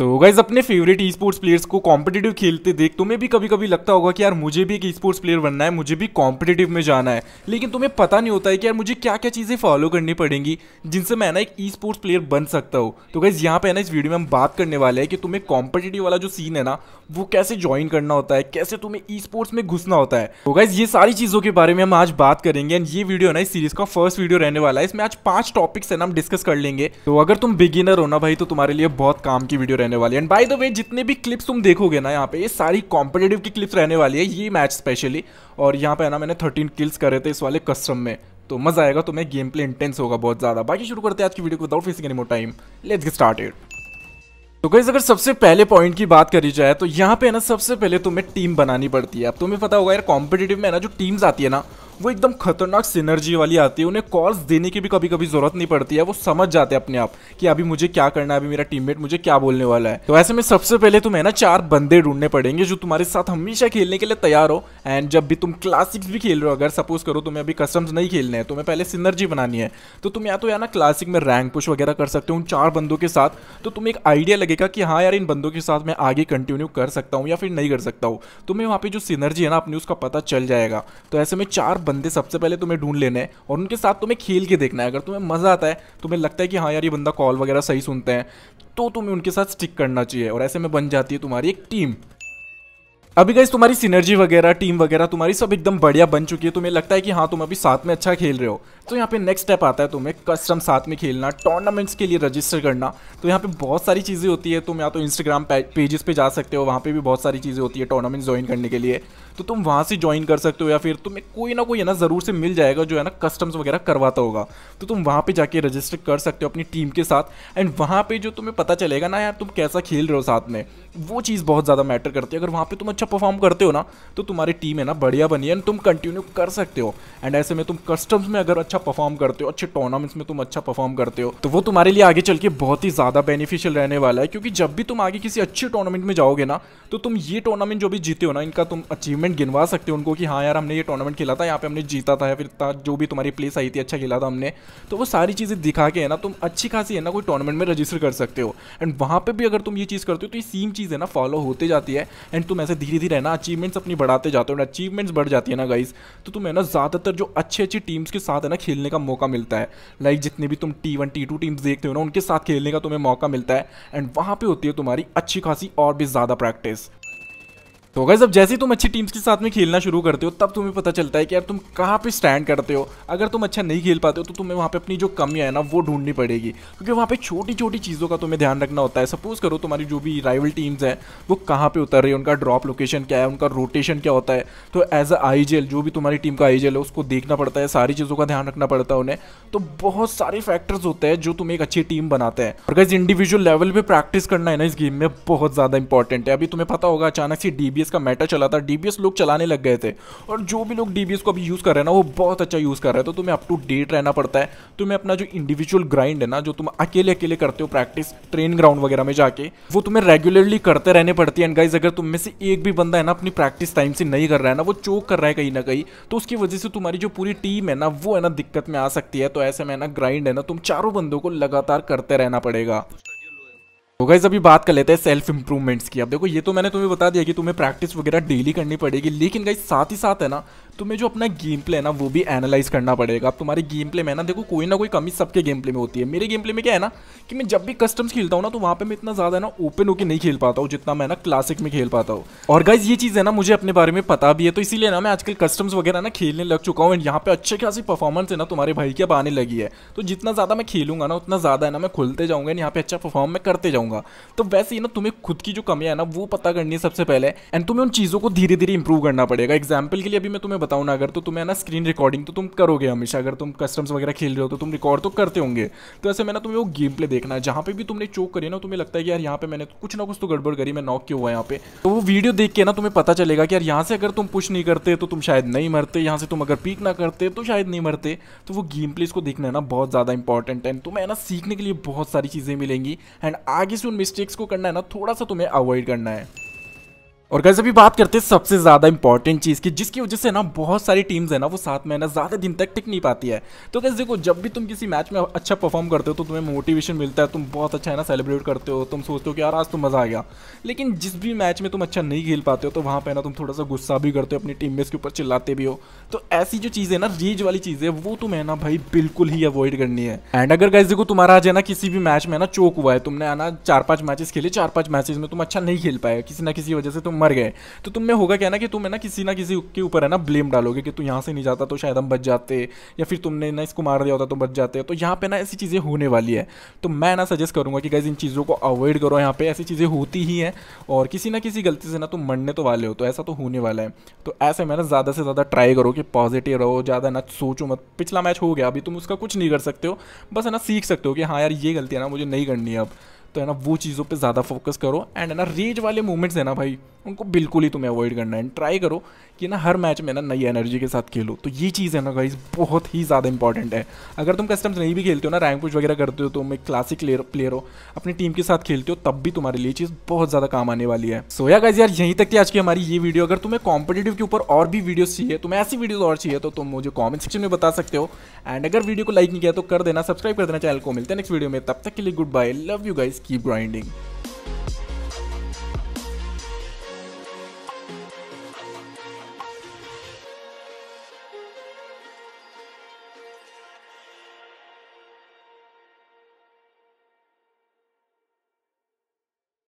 तो गाइज अपने favourite e sports players को कॉम्पिटेटिव खेलते देख तुम्हें भी कभी कभी लगता होगा कि यार मुझे भी एक ई स्पोर्ट्स प्लेयर बनना है मुझे भी कॉम्पिटेटिव में जाना है लेकिन तुम्हें पता नहीं होता है कि यार मुझे क्या क्या चीज़ें फॉलो करनी पड़ेंगी जिनसे मैं ना एक ई स्पोर्ट्स प्लेयर बन सकता हूँ तो गाइज यहाँ पे ना इस वीडियो में हम बात करने वाले हैं कि तुम्हें कॉम्पिटेटिव वाला जो सीन है ना वो कैसे ज्वाइन करना होता है कैसे तुम्हें ई स्पोर्ट्स में घुसना होता है तो गाइज ये सारी चीज़ों के बारे में हम आज बात करेंगे एंड ये वीडियो ना इस सीरीज का फर्स्ट वीडियो रहने वाला है इसमें आज पाँच टॉपिक्स है ना हम डिस्कस कर लेंगे तो अगर तुम बिगिनर हो ना भाई तो तुम्हारे लिए बहुत काम की वीडियो रहने रहने वाली है एंड बाय द वे जितने भी क्लिप्स तुम देखोगे ना यहाँ पे ये सारी कॉम्पिटेटिव की क्लिप्स रहने वाली है ये मैच स्पेशली और यहाँ पे है ना मैंने थर्टीन किल्स करे थे इस वाले कस्टम में तो मजा आएगा तुम्हें गेम प्ले इंटेंस होगा बहुत ज़्यादा बाकी शुरू करते हैं आज की वीडियो को without facing any more time let's get started तो गई अगर सबसे पहले पॉइंट की बात करी जाए तो यहाँ पे है ना सबसे पहले तुम्हें टीम बनानी पड़ती है अब तुम्हें पता होगा यार कॉम्पिटेटिव में ना जो टीम्स आती है ना वो एकदम खतरनाक सिनर्जी वाली आती है उन्हें कॉल्स देने की भी कभी कभी जरूरत नहीं पड़ती है वो समझ जाते हैं अपने आप कि अभी मुझे क्या करना है अभी मेरा टीममेट मुझे क्या बोलने वाला है तो ऐसे में सबसे पहले तुम्हें ना चार बंदे ढूंढने पड़ेंगे जो तुम्हारे साथ हमेशा खेलने के लिए तैयार हो एंड जब भी तुम क्लासिक्स भी खेल रहे हो अगर सपोज करो तुम्हें अभी कस्टम्स नहीं खेलने हैं तुम्हें पहले सिनर्जी बनानी है तो तुम या तो या ना क्लासिक में रैंक पुश वगैरह कर सकते हो उन चार बंदों के साथ तो तुम्हें एक आइडिया लगेगा कि हाँ यार इन बंदों के साथ मैं आगे कंटिन्यू कर सकता हूँ या फिर नहीं कर सकता हूँ तुम्हें वहाँ पे जो सिनर्जी है ना अपनी उसका पता चल जाएगा तो ऐसे में चार बंदे सबसे पहले तुम्हें ढूंढ लेने हैं और उनके साथ तुम्हें खेल के देखना है अगर तुम्हें मज़ा आता है तुम्हें लगता है कि हाँ यार ये बंदा कॉल वगैरह सही सुनते हैं तो तुम्हें उनके साथ स्टिक करना चाहिए और ऐसे में बन जाती है तुम्हारी एक टीम अभी गई तुम्हारी सिनर्जी वगैरह टीम वगैरह तुम्हारी सब एकदम बढ़िया बन चुकी है तुम्हें लगता है कि हाँ तुम अभी साथ में अच्छा खेल रहे हो तो यहाँ पे नेक्स्ट स्टेप आता है तुम्हें कस्टम साथ में खेलना टूर्नामेंट्स के लिए रजिस्टर करना तो यहाँ पे बहुत सारी चीज़ें होती है तुम या तो इंस्टाग्राम पेजेस पे जा सकते हो वहाँ पे भी बहुत सारी चीज़ें होती है टूर्नामेंट ज्वाइन करने के लिए तो तुम वहाँ से ज्वाइन कर सकते हो या फिर तुम्हें कोई ना कोई है ना ज़रूर से मिल जाएगा जो है ना कस्टम्स वगैरह करवाता होगा तो तुम वहाँ पर जाके रजिस्टर कर सकते हो अपनी टीम के साथ एंड वहाँ पर जो तुम्हें पता चलेगा ना यार तुम कैसा खेल रहे हो साथ में वो चीज़ बहुत ज़्यादा मैटर करती है अगर वहाँ पर तुम अच्छा परफॉर्म करते हो ना तो तुम्हारी टीम है ना बढ़िया बनी है एंड तुम कंटिन्यू कर सकते हो एंड ऐसे में तुम कस्टम्स में अगर अच्छा परफॉर्म करते हो अच्छे टूर्नामेंट्स में तुम अच्छा परफॉर्म करते हो तो वो तुम्हारे लिए आगे चल के बहुत ही ज़्यादा बेनिफिशियल रहने वाला है क्योंकि जब भी तुम आगे किसी अच्छे टूर्नामेंट में जाओगे ना तो तुम ये टूर्नामेंट जो भी जीते हो ना इनका तुम अचीवमेंट टूर्नामेंट गिनवा सकते हो उनको कि हाँ यार हमने ये टूर्नामेंट खेला था यहाँ पे हमने जीता था या फिर जो भी तुम्हारी प्लेस आई थी अच्छा खेला था हमने तो वो सारी चीज़ें दिखा के है ना तुम अच्छी खासी है ना कोई टूर्नामेंट में रजिस्टर कर सकते हो एंड वहाँ पर भी अगर तुम ये चीज़ करते हो तो ये सेम चीज़ है ना फॉलो होते जाती है एंड तुम ऐसे धीरे धीरे है ना अचीवमेंट्स अपनी बढ़ाते जाते हो एंड अचीवमेंट्स बढ़ जाती है ना गाइज तो तुम्हें ना ज़्यादातर जो अच्छी अच्छी टीम्स के साथ है ना खेलने का मौका मिलता है लाइक जितने भी तुम T one T two teams देखते हो ना उनके साथ खेलने का तुम्हें मौका मिलता है एंड वहाँ पर होती है तुम्हारी अच्छी खासी और भी ज़्यादा प्रैक्टिस तो अगर जब जैसे ही तुम अच्छी टीम्स के साथ में खेलना शुरू करते हो तब तुम्हें पता चलता है कि यार तुम कहाँ पे स्टैंड करते हो अगर तुम अच्छा नहीं खेल पाते हो तो तुम्हें वहाँ पे अपनी जो कमियाँ है ना वो ढूंढनी पड़ेगी क्योंकि वहाँ पे छोटी छोटी चीज़ों का तुम्हें ध्यान रखना होता है सपोज करो तुम्हारी जो भी राइवल टीम्स हैं वो कहाँ पर उतर रही है उनका ड्रॉप लोकेशन क्या है उनका रोटेशन क्या होता है तो एज अ आई जो भी तुम्हारी टीम का आई है उसको देखना पड़ता है सारी चीज़ों का ध्यान रखना पड़ता है उन्हें तो बहुत सारे फैक्टर्स होते हैं जो तुम्हें एक अच्छी टीम बनाते हैं और गैस इंडिविजुअल लेवल पर प्रैक्टिस करना है ना इस गेम में बहुत ज़्यादा इंपॉर्टेंट है अभी तुम्हें पता होगा अचानक से डी डीबीएस का मैटर चला था डीबीएस लोग चलाने लग गए थे और जो भी लोग डीबीएस को अभी यूज़ कर रहे हैं ना वो बहुत अच्छा यूज़ कर रहे हैं तो तुम्हें अप टू डेट रहना पड़ता है तुम्हें अपना जो इंडिविजुअल ग्राइंड है ना जो तुम अकेले अकेले करते हो प्रैक्टिस ट्रेन ग्राउंड वगैरह में जाके वो तुम्हें रेगुलरली करते रहने पड़ती है एंड गाइज अगर तुम्हें से एक भी बंदा है ना अपनी प्रैक्टिस टाइम से नहीं कर रहा है ना वो चोक कर रहा है कहीं ना कहीं तो उसकी वजह से तुम्हारी जो पूरी टीम है ना वो है ना दिक्कत में आ सकती है तो ऐसे में ना ग्राइंड है ना तुम चारों बंदों को लगातार करते रहना पड़ेगा तो गाइज अभी बात कर लेते हैं सेल्फ इंप्रूवमेंट्स की अब देखो ये तो मैंने तुम्हें बता दिया कि तुम्हें प्रैक्टिस वगैरह डेली करनी पड़ेगी लेकिन गाइज साथ ही साथ है ना तुम्हें जो अपना गेम प्ले है ना वो भी एनालाइज करना पड़ेगा अब तुम्हारे गेम प्ले में ना देखो कोई ना कोई कमी सबके गेम प्ले में होती है मेरे गेम प्ले में क्या है ना कि मैं जब भी कस्टम्स खेलता हूँ ना तो वहाँ पे मैं इतना ज़्यादा ना ओपन होकर नहीं खेल पाता हूँ जितना मैं ना क्लासिक में खेल पाता हूँ और गाइज ये चीज़ है ना मुझे अपने बारे में पता भी है तो इसीलिए ना मैं आजकल कस्टम्स वगैरह ना खेलने लग चुका हूँ एंड यहाँ पे अच्छे खासी परफॉर्मेंस है ना तुम्हारे भाई की अब आने लगी है तो जितना ज़्यादा मैं खेलूंगा ना उतना ज़्यादा है ना मैं खुलते जाऊँगा यहाँ पे अच्छा परफॉर्म मैं करते जाऊँगा तो वैसे ही ना तुम्हें खुद की जो कमियाँ है ना वो पता करनी है सबसे पहले एंड तुम्हें उन चीज़ों को धीरे धीरे इंप्रूव करना पड़ेगा एग्जाम्पल के लिए अभी मैं तुम्हें बताऊँ ना अगर तो तुम्हें ना स्क्रीन रिकॉर्डिंग तो तुम करोगे हमेशा अगर तुम कस्टम्स वगैरह खेल रहे हो तो तुम रिकॉर्ड तो करते होंगे तो ऐसे मैंने तुम्हें वो गेम प्ले देखना है जहाँ पे भी तुमने चोक करी ना तुम्हें लगता है कि यार यहाँ पे मैंने कुछ ना कुछ तो गड़बड़ करी मैं नॉक क्यों हुआ यहाँ पे तो वो वीडियो देख के ना तुम्हें पता चलेगा कि यार यहाँ से अगर तुम पुश नहीं करते तो तुम शायद नहीं मरते यहाँ से तुम अगर पीक ना करते तो शायद नहीं मरते तो वो गेम प्ले इसको देखना है ना बहुत ज़्यादा इंपॉर्टेंट है तुम्हें ना सीखने के लिए बहुत सारी चीज़ें मिलेंगी एंड आगे से उन मिस्टेक्स को करना है ना थोड़ा सा तुम्हें अवॉइड करना है और कैसे अभी बात करते हैं सबसे ज़्यादा इंपॉर्टेंट चीज़ की जिसकी वजह से ना बहुत सारी टीम्स है ना वो साथ में ना ज़्यादा दिन तक टिक नहीं पाती है तो कैसे देखो जब भी तुम किसी मैच में अच्छा परफॉर्म करते हो तो तुम्हें मोटिवेशन मिलता है तुम बहुत अच्छा है ना सेलिब्रेट करते हो तुम सोचते हो कि यार आज तो मज़ा आ गया लेकिन जिस भी मैच में तुम अच्छा नहीं खेल पाते हो तो वहाँ पर ना तुम थोड़ा सा गुस्सा भी करते हो अपनी टीम के ऊपर चिल्लाते भी हो तो ऐसी जो चीज है ना रीज वाली चीज है वो तुम्हें ना भाई बिल्कुल ही अवॉइड करनी है एंड अगर कैसे देखो तुम्हारा आज है ना किसी भी मैच में ना चोक हुआ है तुमने है ना चार पाँच मैचेस खेले चार पाँच मैचेस में तुम अच्छा नहीं खेल पाए किसी ना किसी वजह से तुम मर गए तो तुम्हें होगा क्या ना कि तुम है ना किसी ना किसी के ऊपर है ना ब्लेम डालोगे कि तू यहाँ से नहीं जाता तो शायद हम बच जाते या फिर तुमने ना इसको मार दिया होता तो बच जाते तो यहाँ पर ना ऐसी चीज़ें होने वाली है तो मैं ना सजेस्ट करूँगा कि गैज़ इन चीज़ों को अवॉइड करो यहाँ पर ऐसी चीज़ें होती ही हैं और किसी ना किसी गलती से ना तुम मरने तो वाले हो तो ऐसा तो होने वाला है तो ऐसे में ना ज़्यादा से ज़्यादा ट्राई करो कि पॉजिटिव रहो ज़्यादा ना सोचो मत पिछला मैच हो गया अभी तुम उसका कुछ नहीं कर सकते हो बस है ना सीख सकते हो कि हाँ यार ये गलती है ना मुझे नहीं करनी है अब तो है ना वो चीज़ों पे ज़्यादा फोकस करो एंड है ना रेज वाले मूवमेंट्स है ना भाई उनको बिल्कुल ही तुम्हें अवॉइड करना है एंड ट्राई करो कि ना हर मैच में ना नई एनर्जी के साथ खेलो तो ये चीज़ है ना गाइज बहुत ही ज़्यादा इंपॉर्टेंट है अगर तुम कस्टम्स नहीं भी खेलते हो ना रैंक पुश वगैरह करते हो तुम एक क्लासिक प्लेयर हो अपनी टीम के साथ खेलते हो तब भी तुम्हारे लिए चीज़ बहुत ज़्यादा काम आने वाली है सोया या गाइज यार यहीं तक थी आज की हमारी ये वीडियो अगर तुम्हें कॉम्पिटेटिव के ऊपर और भी वीडियो चाहिए तुम्हें ऐसी वीडियोज़ और चाहिए तो तुम मुझे कॉमेंट सेक्शन में बता सकते हो एंड अगर वीडियो को लाइक नहीं किया तो कर देना सब्सक्राइब कर देना चैनल को मिलते हैं नेक्स्ट वीडियो में तब तक के लिए good bye love you guys keep grinding